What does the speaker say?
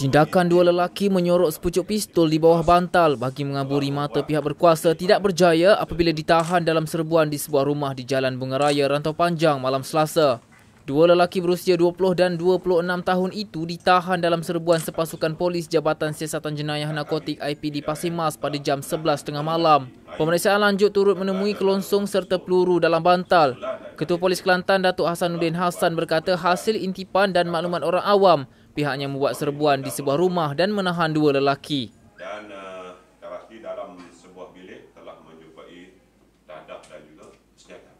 Tindakan dua lelaki menyorok sepucuk pistol di bawah bantal bagi mengaburi mata pihak berkuasa tidak berjaya apabila ditahan dalam serbuan di sebuah rumah di Jalan Bunga Raya Rantau Panjang malam Selasa. Dua lelaki berusia 20 dan 26 tahun itu ditahan dalam serbuan sepasukan polis Jabatan Siasatan Jenayah Narkotik IPD Pasir Mas pada jam 11.30 malam. Pemeriksaan lanjut turut menemui kelongsong serta peluru dalam bantal. Ketua Polis Kelantan Datuk Hasanuddin Hasan berkata hasil intipan dan makluman orang awam pihaknya membuat serbuan di sebuah rumah dan menahan dua lelaki. Dan uh, dalam sebuah bilik telah menjumpai dadah dan juga senjata.